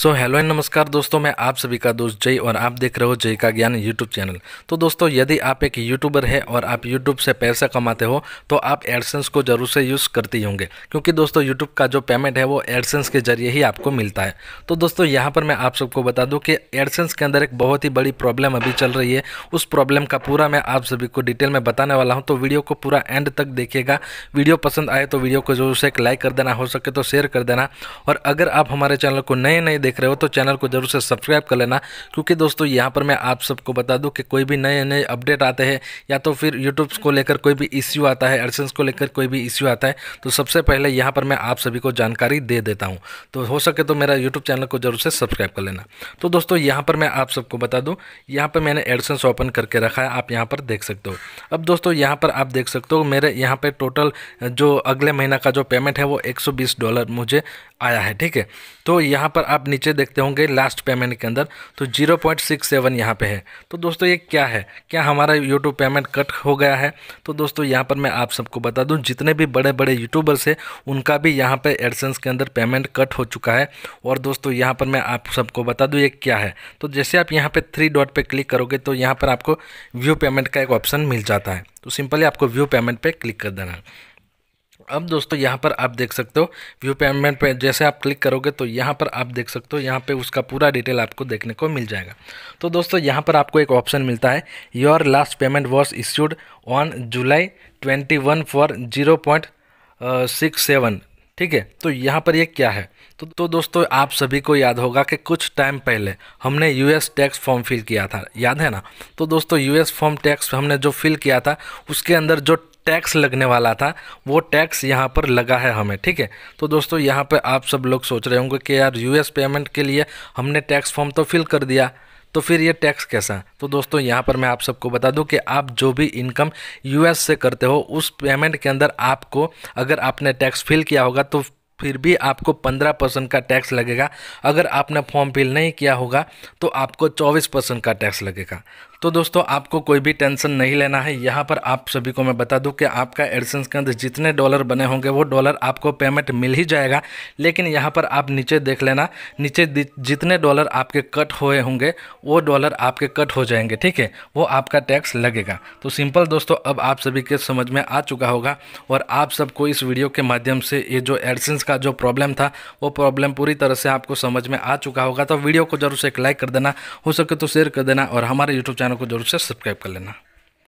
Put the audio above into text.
so hello and नमस्कार दोस्तों मैं आप सभी का दोस्त जय और आप देख रहे हो जय का ज्ञान यूट्यूब चैनल तो दोस्तों यदि आप एक यूट्यूबर है और आप यूट्यूब से पैसा कमाते हो तो आप एडसेंस को जरूर से यूज़ करते ही होंगे क्योंकि दोस्तों यूट्यूब का जो पेमेंट है वो एडसेंस के जरिए ही आपको मिलता है तो दोस्तों यहाँ पर मैं आप सबको बता दूँ कि एडसेंस के अंदर एक बहुत ही बड़ी प्रॉब्लम अभी चल रही है उस प्रॉब्लम का पूरा मैं आप सभी को डिटेल में बताने वाला हूँ तो वीडियो को पूरा एंड तक देखिएगा वीडियो पसंद आए तो वीडियो को जरूर से एक लाइक कर देना हो सके तो शेयर कर देना और अगर आप हमारे चैनल को नए नए देख रहे हो तो चैनल को जरूर से सब्सक्राइब कर लेना क्योंकि दोस्तों यहाँ पर मैं आप सबको बता दूँ कि कोई भी नए नए अपडेट आते हैं या तो फिर यूट्यूब को लेकर कोई भी इश्यू आता है एडसेंस को लेकर कोई भी इश्यू आता है तो सबसे पहले यहाँ पर मैं आप सभी को जानकारी दे देता हूँ तो हो सके तो मेरा यूट्यूब चैनल को जरूर से सब्सक्राइब कर लेना तो दोस्तों यहाँ पर मैं आप सबको बता दूँ यहाँ पर मैंने एडसेंस ओपन करके रखा है आप यहाँ पर देख सकते हो अब दोस्तों यहाँ पर आप देख सकते हो मेरे यहाँ पर टोटल जो अगले महीना का जो पेमेंट है वो एक डॉलर मुझे आया है ठीक है तो यहाँ पर आप नीचे देखते होंगे लास्ट पेमेंट के अंदर तो जीरो पॉइंट सिक्स सेवन यहाँ पर है तो दोस्तों ये क्या है क्या हमारा यूट्यूब पेमेंट कट हो गया है तो दोस्तों यहाँ पर मैं आप सबको बता दूँ जितने भी बड़े बड़े यूट्यूबर्स हैं उनका भी यहाँ पर एडसेंस के अंदर पेमेंट कट हो चुका है और दोस्तों यहाँ पर मैं आप सबको बता दूँ ये क्या है तो जैसे आप यहाँ पर थ्री डॉट पर क्लिक करोगे तो यहाँ पर आपको व्यू पेमेंट का एक ऑप्शन मिल जाता है तो सिंपली आपको व्यू पेमेंट पे क्लिक कर देना है अब दोस्तों यहाँ पर आप देख सकते हो व्यू पेमेंट पे जैसे आप क्लिक करोगे तो यहाँ पर आप देख सकते हो यहाँ पे उसका पूरा डिटेल आपको देखने को मिल जाएगा तो दोस्तों यहाँ पर आपको एक ऑप्शन मिलता है your last payment was issued on July twenty one for zero point six seven ठीक है तो यहाँ पर ये क्या है तो तो दोस्तों आप सभी को याद होगा कि कुछ टाइम पहले हमने यूएस टैक्स फॉर्म फिल किया था याद है ना तो दोस्तों यूएस फॉर्म टैक्स हमने जो फिल किया था उसके अंदर जो टैक्स लगने वाला था वो टैक्स यहाँ पर लगा है हमें ठीक है तो दोस्तों यहाँ पर आप सब लोग सोच रहे होंगे कि यार एस पेमेंट के लिए हमने टैक्स फॉर्म तो फिल कर दिया तो फिर ये टैक्स कैसा तो दोस्तों यहाँ पर मैं आप सबको बता दूँ कि आप जो भी इनकम यूएस से करते हो उस पेमेंट के अंदर आपको अगर आपने टैक्स फिल किया होगा तो फिर भी आपको 15 परसेंट का टैक्स लगेगा अगर आपने फॉर्म फिल नहीं किया होगा तो आपको 24 परसेंट का टैक्स लगेगा तो दोस्तों आपको कोई भी टेंशन नहीं लेना है यहाँ पर आप सभी को मैं बता दूँ कि आपका एडसेंस के अंदर जितने डॉलर बने होंगे वो डॉलर आपको पेमेंट मिल ही जाएगा लेकिन यहाँ पर आप नीचे देख लेना नीचे जितने डॉलर आपके कट हुए होंगे वो डॉलर आपके कट हो जाएंगे ठीक है वो आपका टैक्स लगेगा तो सिंपल दोस्तों अब आप सभी के समझ में आ चुका होगा और आप सबको इस वीडियो के माध्यम से ये जो एडसेंस का जो प्रॉब्लम था वो प्रॉब्लम पूरी तरह से आपको समझ में आ चुका होगा तो वीडियो को जरूर से एक लाइक कर देना हो सके तो शेयर कर देना और हमारे यूट्यूब चैनल को जरूर से सब्सक्राइब कर लेना